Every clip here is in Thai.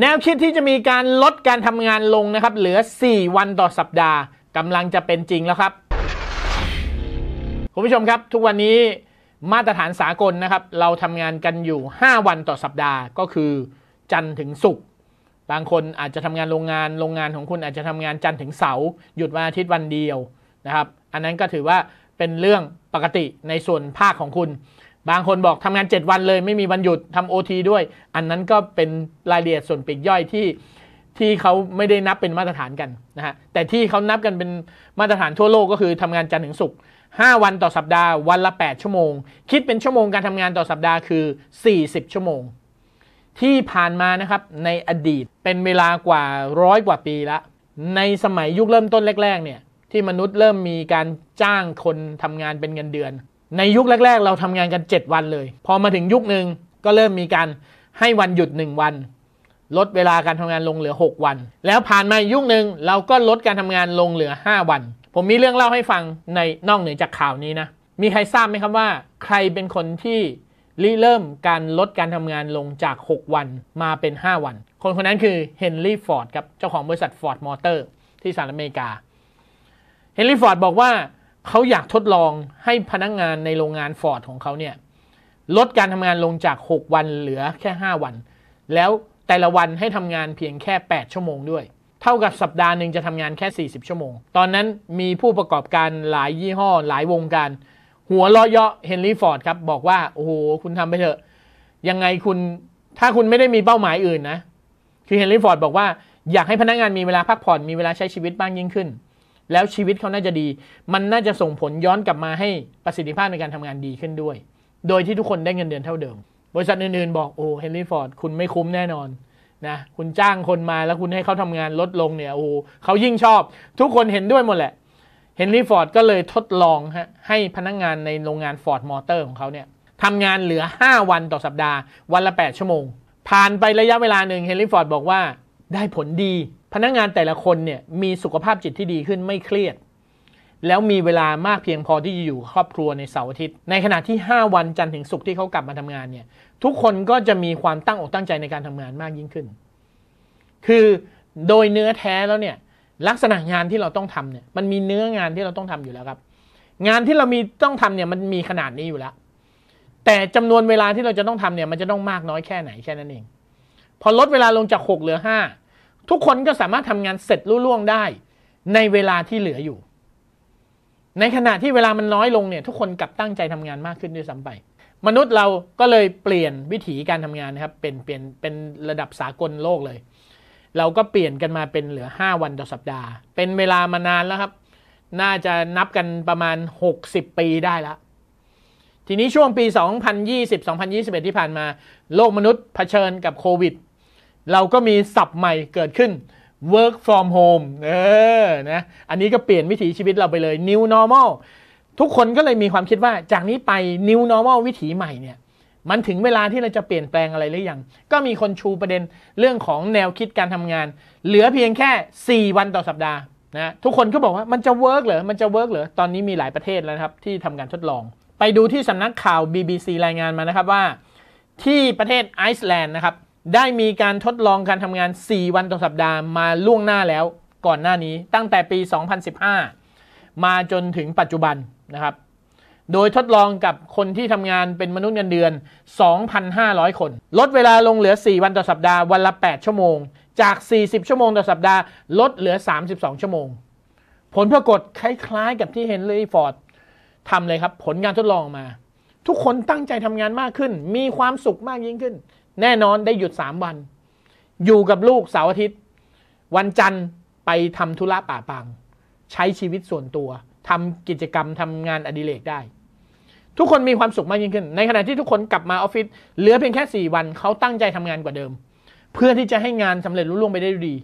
แนวคิดที่จะมีการลดการทำงานลงนะครับ เหลือ 4 วันต่อสัปดาห์กำลังจะเป็นจริงแล้วครับ คุณผู้ชมครับ ทุกวันนี้มาตรฐานสากลนะครับ เราทำงานกันอยู่ 5 วันต่อสัปดาห์ก็คือ จันทร์ถึงศุกร์บางคนอาจจะทำงานโรงงานโรงงานของคุณอาจจะทำงานจันทร์ถึงเสาร์หยุดวันอาทิตย์วันเดียวนะครับ อันนั้นก็ถือว่าเป็นเรื่องปกติในส่วนภาคของคุณบางคนบอกทำงาน 7 วันเลยไม่มีวันหยุดทำ OT ด้วย อันนั้นก็เป็นรายละเอียดส่วนปีกย่อยที่ที่เขาไม่ได้นับเป็นมาตรฐานกัน นะฮะแต่ที่เขานับกันเป็นมาตรฐานทั่วโลกก็คือทำงานจันทร์ถึงศุกร์5วันต่อสัปดาห์วันละ8ชั่วโมง คิดเป็นชั่วโมงการทำงานต่อสัปดาห์คือ 40 ชั่วโมง ที่ผ่านมานะครับในอดีตเป็นเวลากว่าร้อยกว่าปีละในสมัยยุคเริ่มต้นแรกๆเนี่ยที่มนุษย์เริ่มมีการจ้างคนทำงานเป็นเงินเดือนในยุคแรก ๆเราทำงานกัน 7 วันเลย พอมาถึงยุคหนึ่งก็เริ่มมีการให้วันหยุด 1 วัน ลดเวลาการทำงานลงเหลือ 6 วัน แล้วผ่านมายุคหนึ่งเราก็ลดการทำงานลงเหลือ 5 วัน ผมมีเรื่องเล่าให้ฟังในนอกเหนือจากข่าวนี้นะมีใครทราบไหมครับว่า ใครเป็นคนที่ริเริ่มการลดการทำงานลงจาก 6 วันมาเป็น 5 วันคนคนนั้นคือเฮนรี่ฟอร์ดครับเจ้าของบริษัทฟอร์ดมอเตอร์ที่สหรัฐอเมริกาเฮนรี่ฟอร์ดบอกว่าเขาอยากทดลองให้พนักงงานในโรงงานฟอร์ดของเขาเนี่ยลดการทำงานลงจาก 6 วันเหลือแค่ 5 วัน แล้วแต่ละวันให้ทำงานเพียงแค่ 8 ชั่วโมงด้วย เท่ากับสัปดาห์หนึ่งจะทำงานแค่ 40 ชั่วโมง ตอนนั้นมีผู้ประกอบการหลายยี่ห้อหลายวงการ หัวเลาะเยาะเฮนรี่ฟอร์ดครับบอกว่าโอ้โห คุณทำไปเถอะ ยังไงคุณ ถ้าคุณไม่ได้มีเป้าหมายอื่นนะ คือเฮนรี่ฟอร์ดบอกว่า อยากให้พนักงานมีเวลาพักผ่อนมีเวลาใช้ชีวิตบ้างยิ่งขึ้นแล้วชีวิตเขาน่าจะดี มันน่าจะส่งผลย้อนกลับมาให้ประสิทธิภาพในการทำงานดีขึ้นด้วย โดยที่ทุกคนได้เงินเดือนเท่าเดิม บริษัทอื่นๆบอกโอ้เฮนรี่ฟอร์ดคุณไม่คุ้มแน่นอนนะคุณจ้างคนมาแล้วคุณให้เขาทำงานลดลงเนี่ยโอ้เขายิ่งชอบทุกคนเห็นด้วยหมดแหละเฮนรี่ฟอร์ดก็เลยทดลองฮะให้พนักงงานในโรงงานฟอร์ดมอเตอร์ของเขาเนี่ยทำงานเหลือ 5 วันต่อสัปดาห์วันละ 8 ชั่วโมง ผ่านไประยะเวลาหนึ่งเฮนรี่ฟอร์ดบอกว่าได้ผลดีพนักงงานแต่ละคนเนี่ยมีสุขภาพจิตที่ดีขึ้นไม่เครียด แล้วมีเวลามากเพียงพอที่จะอยู่ครอบครัวในเสาร์อาทิตย์ ในขณะที่ 5 วันจันทร์ถึงศุกร์ที่เขากลับมาทำงานเนี่ย ทุกคนก็จะมีความตั้งอกตั้งใจในการทำงานมากยิ่งขึ้น คือโดยเนื้อแท้แล้วเนี่ย ลักษณะงานที่เราต้องทำเนี่ยมันมีเนื้องานที่เราต้องทำอยู่แล้วครับ งานที่เรามีต้องทำเนี่ยมันมีขนาดนี้อยู่แล้วแต่จำนวนเวลาที่เราจะต้องทำเนี่ย มันจะต้องมากน้อยแค่ไหนแค่นั้นเอง พอลดเวลาลงจาก6เหลือ5ทุกคนก็สามารถทำงานเสร็จรุ่ล่วงได้ ในเวลาที่เหลืออยู่ ในขณะที่เวลามันน้อยลงเนี่ย ทุกคนกลับตั้งใจทำงานมากขึ้นด้วยซ้ำไป มนุษย์เราก็เลยเปลี่ยนวิถีการทำงานนะครับเป็นเปลี่ยนเป็นระดับสากลโลกเลย เราก็เปลี่ยนกันมาเป็นเหลือ5วันต่อสัปดาห์ เป็นเวลามานานแล้วครับ น่าจะนับกันประมาณ60ปีได้ละทีนี้ช่วงปี2020-2021 ที่ผ่านมาโลกมนุษย์เผชิญกับโควิดเราก็มีสับใหม่เกิดขึ้น work from home เออ นะ อันนี้ก็เปลี่ยนวิถีชีวิตเราไปเลย new normal ทุกคนก็เลยมีความคิดว่าจากนี้ไป new normal วิถีใหม่เนี่ย มันถึงเวลาที่เราจะเปลี่ยนแปลงอะไรหรือยัง ก็มีคนชูประเด็นเรื่องของแนวคิดการทำงาน เหลือเพียงแค่ 4 วันต่อสัปดาห์นะ ทุกคนก็บอกว่ามันจะเวิร์กเหรอ มันจะเวิร์กเหรอ ตอนนี้มีหลายประเทศแล้วครับที่ทำการทดลอง ไปดูที่สำนักข่าว BBC รายงานมานะครับว่าที่ประเทศไอซ์แลนด์นะครับได้มีการทดลองการทำงาน 4 วันต่อสัปดาห์มาล่วงหน้าแล้วก่อนหน้านี้ตั้งแต่ปี 2015 มาจนถึงปัจจุบันนะครับ โดยทดลองกับคนที่ทำงานเป็นมนุษย์เงินเดือน 2,500 คน ลดเวลาลงเหลือ 4 วันต่อสัปดาห์วันละ 8 ชั่วโมง จาก 40 ชั่วโมงต่อสัปดาห์ลดเหลือ 32 ชั่วโมง ผลปรากฏคล้ายๆ กับที่เฮนรี่ฟอร์ดทำเลยครับ ผลการทดลองมา ทุกคนตั้งใจทำงานมากขึ้น มีความสุขมากยิ่งขึ้นแน่นอนได้หยุดสามวัน อยู่กับลูกเสาร์อาทิตย์ วันจันทร์ไปทำธุระป่าปังใช้ชีวิตส่วนตัวทำกิจกรรมทำงานอดิเรกได้ ทุกคนมีความสุขมากยิ่งขึ้น ในขณะที่ทุกคนกลับมาออฟฟิศเหลือเพียงแค่ 4 วันเขาตั้งใจทำงานกว่าเดิม เพื่อที่จะให้งานสำเร็จรุ่ล่วงไปได้ดี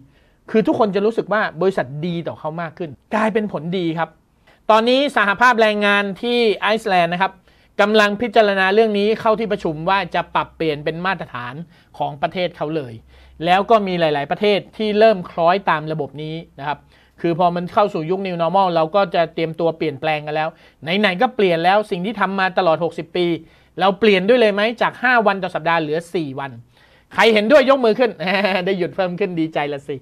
คือทุกคนจะรู้สึกว่าบริษัทดีต่อเขามากขึ้น กลายเป็นผลดีครับตอนนี้สหภาพแรงงานที่ไอซ์แลนด์นะครับกำลังพิจารณาเรื่องนี้เข้าที่ประชุมว่าจะปรับเปลี่ยนเป็นมาตรฐานของประเทศเขาเลย แล้วก็มีหลาย ๆ ประเทศที่เริ่มคล้อยตามระบบนี้นะครับ คือพอมันเข้าสู่ยุค New Normal เราก็จะเตรียมตัวเปลี่ยนแปลงกันแล้ว ไหน ๆ ก็เปลี่ยนแล้วสิ่งที่ทำมาตลอด 60 ปี เราเปลี่ยนด้วยเลยไหมจาก 5 วันต่อสัปดาห์เหลือ 4 วัน ใครเห็นด้วยยกมือขึ้นได้หยุดเพิ่มขึ้นดีใจละสิ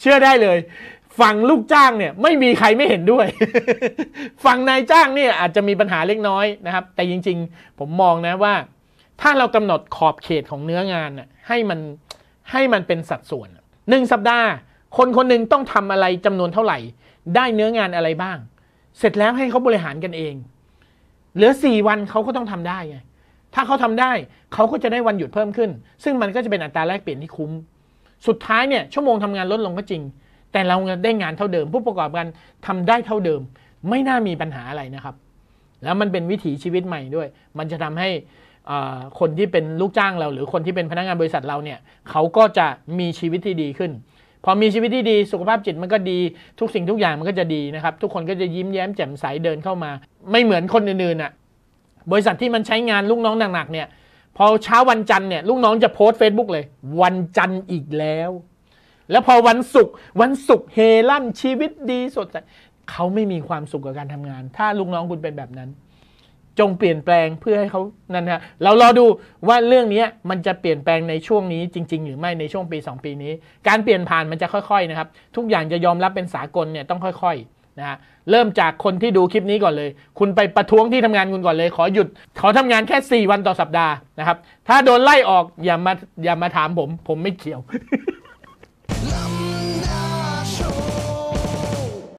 เชื่อได้เลยฝั่งลูกจ้างเนี่ยไม่มีใครไม่เห็นด้วย ฝั่งนายจ้างเนี่ยอาจจะมีปัญหาเล็กน้อยนะครับ แต่จริงๆ ผมมองนะว่า ถ้าเรากำหนดขอบเขตของเนื้องานน่ะให้มันให้มันเป็นสัดส่วนหนึ่งสัปดาห์ คนคนหนึ่งต้องทำอะไรจำนวนเท่าไหร่ ได้เนื้องานอะไรบ้าง เสร็จแล้วให้เขาบริหารกันเอง เหลือสี่วันเขาก็ต้องทำได้ไงถ้าเขาทำได้เขาก็จะได้วันหยุดเพิ่มขึ้น ซึ่งมันก็จะเป็นอัตราแลกเปลี่ยนที่คุ้มสุดท้ายเนี่ยชั่วโมงทำงานลดลงก็จริงแต่เราได้งานเท่าเดิมผู้ประกอบการทำได้เท่าเดิม ไม่น่ามีปัญหาอะไรนะครับ แล้วมันเป็นวิถีชีวิตใหม่ด้วย มันจะทำให้คนที่เป็นลูกจ้างเรา หรือคนที่เป็นพนักงานบริษัทเราเนี่ยเขาก็จะมีชีวิตที่ดีขึ้น พอมีชีวิตที่ดีสุขภาพจิตมันก็ดีทุกสิ่งทุกอย่างมันก็จะดีนะครับ ทุกคนก็จะยิ้มแย้มแจ่มใสเดินเข้ามา ไม่เหมือนคนอื่นๆอ่ะ บริษัทที่มันใช้งานลูกน้องหนักๆเนี่ยพอเช้าวันจันทร์เนี่ย ลูกน้องจะโพสต์เฟซบุ๊กเลยวันจันทร์อีกแล้วแล้วพอวันศุกร์วันศุกร์เฮลั่นชีวิตดีสดใสเขาไม่มีความสุขกับการทำงาน ถ้าลูกน้องคุณเป็นแบบนั้น จงเปลี่ยนแปลงเพื่อให้เขานั่นฮะเรารอดูว่าเรื่องนี้มันจะเปลี่ยนแปลงในช่วงนี้ จริง ๆ หรือไม่ในช่วงปี2ปีนี้การเปลี่ยนผ่านมันจะค่อยๆนะครับ ทุกอย่างจะยอมรับเป็นสากลเนี่ยต้องค่อยๆ นะฮะเริ่มจากคนที่ดูคลิปนี้ก่อนเลย คุณไปประท้วงที่ทำงานคุณก่อนเลย ขอหยุดขอทำงานแค่4วันต่อสัปดาห์นะครับ ถ้าโดนไล่ออกอย่ามาอย่ามาถามผม ผมไม่เกี่ยว